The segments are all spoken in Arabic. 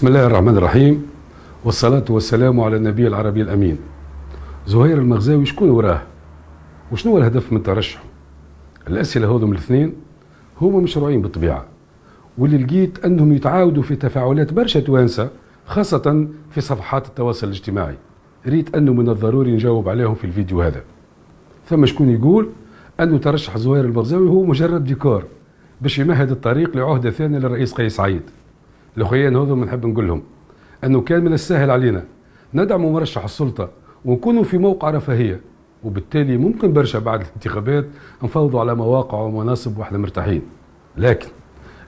بسم الله الرحمن الرحيم والصلاة والسلام على النبي العربي الأمين زهير المغزاوي شكون وراه وشنو الهدف من ترشحه الأسئلة هذوم الاثنين هما مشروعين بالطبيعة واللي لقيت أنهم يتعاودوا في تفاعلات برشا توانسة خاصة في صفحات التواصل الاجتماعي ريت أنه من الضروري نجاوب عليهم في الفيديو هذا ثم شكون يقول أنه ترشح زهير المغزاوي هو مجرد ديكور باش يمهد الطريق لعهدة ثانية للرئيس قيس سعيد الاخوان هذو بنحب نقول لهم انه كان من السهل علينا ندعم مرشح السلطه ونكونوا في موقع رفاهيه وبالتالي ممكن برشا بعد الانتخابات نفوضوا على مواقع ومناصب واحنا مرتاحين لكن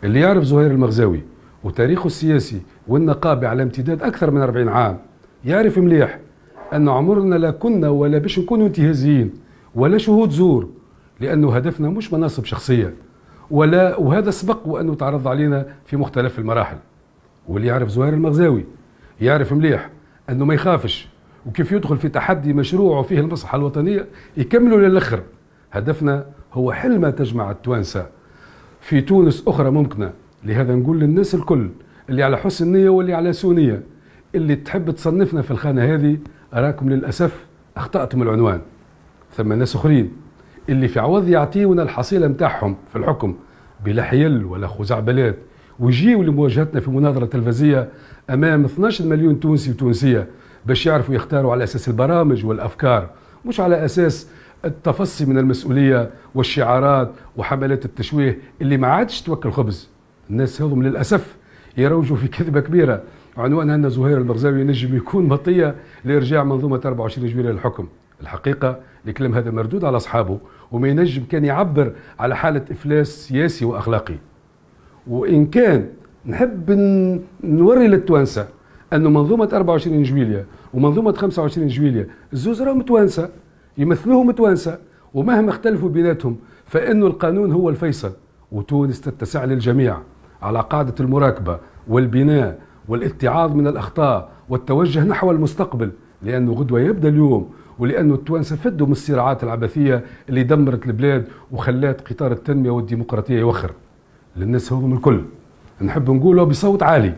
اللي يعرف زهير المغزاوي وتاريخه السياسي والنقابي على امتداد اكثر من 40 عام يعرف مليح ان عمرنا لا كنا ولا باش نكونوا انتهازيين ولا شهود زور لانه هدفنا مش مناصب شخصيه ولا وهذا سبق وانه تعرض علينا في مختلف المراحل واللي يعرف زهير المغزاوي يعرف مليح انه ما يخافش وكيف يدخل في تحدي مشروع فيه المصلحه الوطنيه يكملوا للاخر هدفنا هو حلمه تجمع التوانسه في تونس اخرى ممكنه لهذا نقول للناس الكل اللي على حسن نيه واللي على سونيه اللي تحب تصنفنا في الخانه هذه اراكم للاسف اخطاتم العنوان ثم ناس اخرين اللي في عوض يعطيونا الحصيله نتاعهم في الحكم بلا حيل ولا خزعبلات وجيوا لمواجهتنا في مناظره تلفزيه امام 12 مليون تونسي وتونسيه باش يعرفوا يختاروا على اساس البرامج والافكار مش على اساس التفصي من المسؤوليه والشعارات وحملات التشويه اللي ما عادش توكل خبز الناس هذم للاسف يروجوا في كذبه كبيره عنوانها ان زهير البرزاوي ينجم يكون مطيه لارجاع منظومه 24 جويليه للحكم الحقيقه الكلام هذا مردود على اصحابه وما ينجم كان يعبر على حاله افلاس سياسي واخلاقي وان كان نحب نوري للتوانسه انه منظومه 24 جويليه ومنظومه 25 جويليه الزوز راهم توانسه يمثلوهم توانسه ومهما اختلفوا بيناتهم فانه القانون هو الفيصل وتونس تتسع للجميع على قاعده المراكبه والبناء والاتعاظ من الاخطاء والتوجه نحو المستقبل لانه غدوه يبدا اليوم ولانه التوانسه فدوا من الصراعات العبثيه اللي دمرت البلاد وخلات قطار التنميه والديمقراطيه يوخر للناس هذوما الكل نحب نقوله بصوت عالي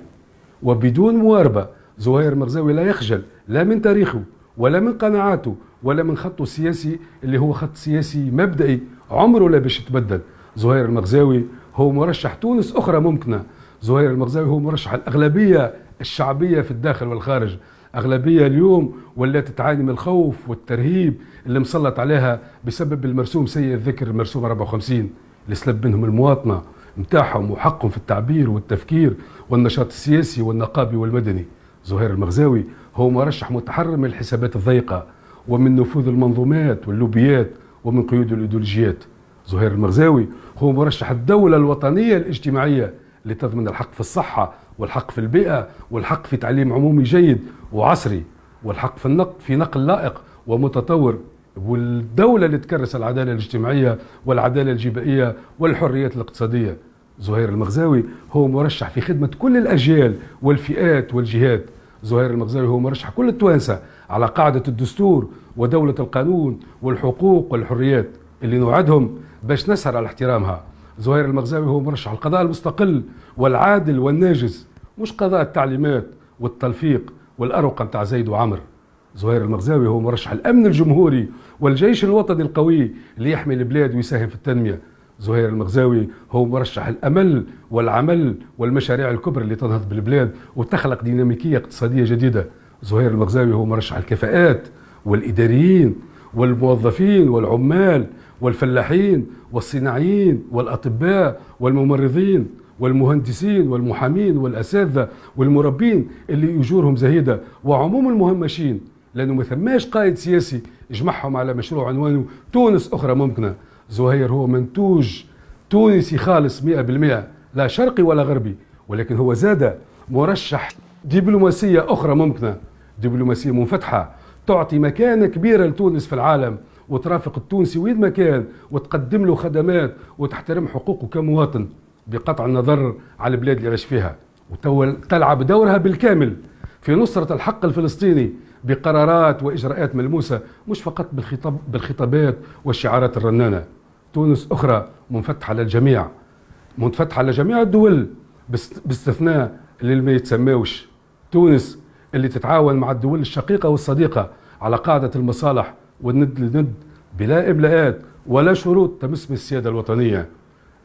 وبدون مواربة زهير مرزاوي لا يخجل لا من تاريخه ولا من قناعاته ولا من خطه السياسي اللي هو خط سياسي مبدئي عمره لا باش يتبدل زهير المغزاوي هو مرشح تونس أخرى ممكنة زهير المغزاوي هو مرشح الأغلبية الشعبية في الداخل والخارج أغلبية اليوم ولا تعاني من الخوف والترهيب اللي مسلط عليها بسبب المرسوم سيء الذكر المرسوم 54 اللي سلب منهم المواطنة نتاعهم وحقهم في التعبير والتفكير والنشاط السياسي والنقابي والمدني زهير المغزاوي هو مرشح متحرر من الحسابات الضيقة ومن نفوذ المنظومات واللوبيات ومن قيود الإيديولوجيات زهير المغزاوي هو مرشح الدولة الوطنية الاجتماعية لتضمن الحق في الصحة والحق في البيئة والحق في تعليم عمومي جيد وعصري والحق في النقل في نقل لائق ومتطور والدولة اللي تكرس العدالة الاجتماعية والعدالة الجبائية والحريات الاقتصادية زهير المغزاوي هو مرشح في خدمة كل الأجيال والفئات والجهات زهير المغزاوي هو مرشح كل التوانسة على قاعدة الدستور ودولة القانون والحقوق والحريات اللي نوعدهم باش نسهر على احترامها زهير المغزاوي هو مرشح القضاء المستقل والعادل والناجز مش قضاء التعليمات والتلفيق والأروقة متاع زيد وعمر زهير المغزاوي هو مرشح الامن الجمهوري والجيش الوطني القوي ليحمي البلاد ويساهم في التنميه زهير المغزاوي هو مرشح الامل والعمل والمشاريع الكبرى اللي تنهض بالبلاد وتخلق ديناميكيه اقتصاديه جديده زهير المغزاوي هو مرشح الكفاءات والاداريين والموظفين والعمال والفلاحين والصناعيين والاطباء والممرضين والمهندسين والمحامين والاساتذه والمربين اللي اجورهم زهيده وعموم المهمشين لانه ما ثماش قائد سياسي جمعهم على مشروع عنوانه تونس اخرى ممكنه زهير هو منتوج تونسي خالص 100% لا شرقي ولا غربي ولكن هو زاد مرشح دبلوماسيه اخرى ممكنه دبلوماسيه منفتحه تعطي مكانه كبيره لتونس في العالم وترافق التونسي وين ما كان وتقدم له خدمات وتحترم حقوقه كمواطن بقطع النظر على البلاد اللي عاش فيها وتلعب دورها بالكامل في نصرة الحق الفلسطيني بقرارات واجراءات ملموسه مش فقط بالخطاب بالخطابات والشعارات الرنانه تونس اخرى منفتحه للجميع منفتحه لجميع الدول باستثناء اللي ما يتسماوش تونس اللي تتعاون مع الدول الشقيقه والصديقه على قاعده المصالح والند لند بلا ابلاءات ولا شروط تمس بالسياده الوطنيه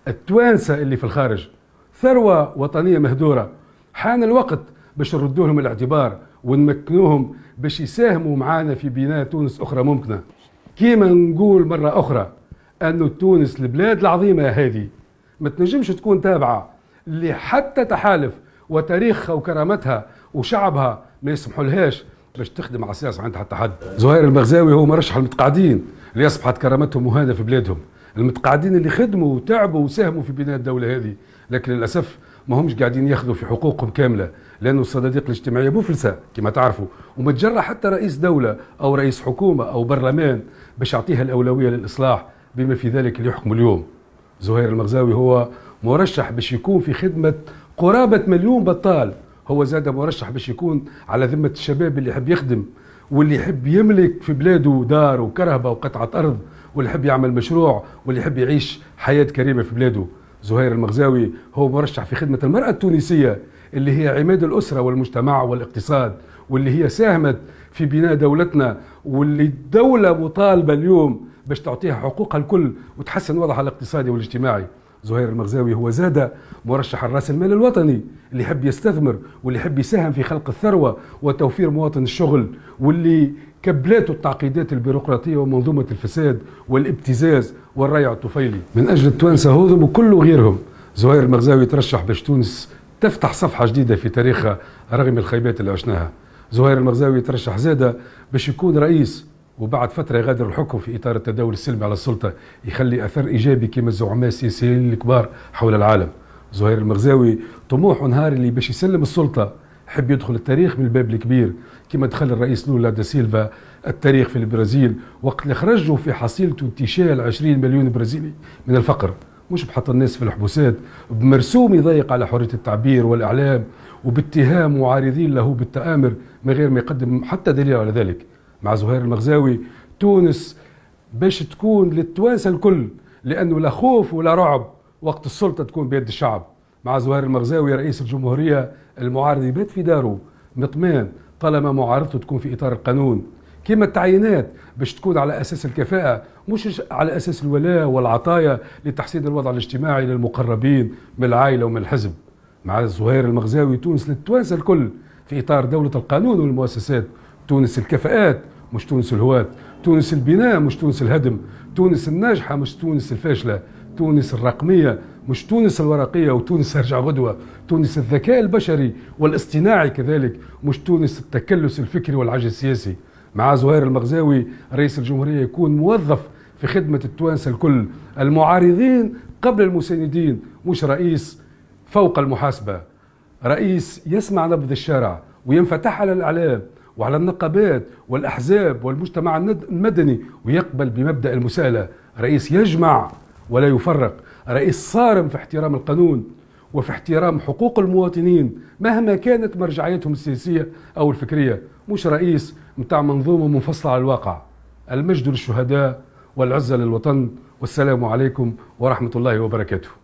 التوانسه اللي في الخارج ثروه وطنيه مهدوره حان الوقت باش نردوا لهم الاعتبار ونمكنوهم باش يساهموا معانا في بناء تونس أخرى ممكنة كيما نقول مرة أخرى أنه تونس البلاد العظيمة هذه ما تنجمش تكون تابعة لحتى تحالف وتاريخها وكرامتها وشعبها ما يسمحولهاش باش تخدم على السياسة عندها حتى حد زهير المغزاوي هو مرشح المتقاعدين اللي أصبحت كرامتهم مهانة في بلادهم المتقاعدين اللي خدموا وتعبوا وساهموا في بناء الدولة هذه لكن للأسف ما همش قاعدين ياخذوا في حقوقهم كاملة لانه الصناديق الاجتماعيه مفلسه كما تعرفوا ومتجرى حتى رئيس دوله او رئيس حكومه او برلمان باش يعطيها الاولويه للاصلاح بما في ذلك اللي يحكم اليوم زهير المغزاوي هو مرشح باش يكون في خدمه قرابه مليون بطال هو زاد مرشح باش يكون على ذمه الشباب اللي يحب يخدم واللي يحب يملك في بلاده دار وكرهبه وقطعه ارض واللي يحب يعمل مشروع واللي يحب يعيش حياه كريمه في بلاده زهير المغزاوي هو مرشح في خدمه المراه التونسيه اللي هي عماد الأسرة والمجتمع والاقتصاد واللي هي ساهمت في بناء دولتنا واللي الدولة مطالبة اليوم باش تعطيها حقوقها الكل وتحسن وضعها الاقتصادي والاجتماعي زهير المغزاوي هو زاد مرشح الراس المال الوطني اللي يحب يستثمر واللي يحب يساهم في خلق الثروة وتوفير مواطن الشغل واللي كبلاته التعقيدات البيروقراطية ومنظومة الفساد والابتزاز والريع الطفيلي من أجل التوانسة هذم وكل غيرهم زهير المغزاوي ترشح باش تونس تفتح صفحه جديده في تاريخها رغم الخيبات اللي عشناها زهير المغزاوي ترشح زاده باش يكون رئيس وبعد فترة يغادر الحكم في إطار التداول السلمي على السلطة يخلي أثر إيجابي كما الزعماء السياسيين الكبار حول العالم زهير المغزاوي طموح نهار اللي باش يسلم السلطة حب يدخل التاريخ من الباب الكبير كما دخل الرئيس لولا دا سيلفا التاريخ في البرازيل وقت اللي خرجوا في حصيلته انتشال 20 مليون برازيلي من الفقر مش بحط الناس في الحبوسات بمرسوم يضيق على حريه التعبير والاعلام وباتهام معارضين له بالتآمر من غير ما يقدم حتى دليل على ذلك مع زهير المغزاوي تونس باش تكون للتوانسه الكل لانه لا خوف ولا رعب وقت السلطه تكون بيد الشعب مع زهير المغزاوي رئيس الجمهوريه المعارض يبات في داره مطمئن طالما معارضته تكون في اطار القانون كما التعيينات باش تكون على اساس الكفاءه مش على اساس الولاء والعطايا لتحسين الوضع الاجتماعي للمقربين من العائله ومن الحزب مع الزهير المغزاوي تونس للتوانسه الكل في اطار دوله القانون والمؤسسات تونس الكفاءات مش تونس الهواة تونس البناء مش تونس الهدم تونس الناجحه مش تونس الفاشله تونس الرقميه مش تونس الورقيه وتونس ارجع غدوه تونس الذكاء البشري والاصطناعي كذلك مش تونس التكلس الفكري والعجز السياسي مع زهير المغزاوي رئيس الجمهورية يكون موظف في خدمة التوانسة الكل المعارضين قبل المساندين مش رئيس فوق المحاسبة رئيس يسمع نبض الشارع وينفتح على الإعلام وعلى النقابات والأحزاب والمجتمع المدني ويقبل بمبدأ المسألة رئيس يجمع ولا يفرق رئيس صارم في احترام القانون وفي احترام حقوق المواطنين مهما كانت مرجعيتهم السياسية أو الفكرية مش رئيس متاع منظومة منفصلة على الواقع المجد للشهداء والعزة للوطن والسلام عليكم ورحمة الله وبركاته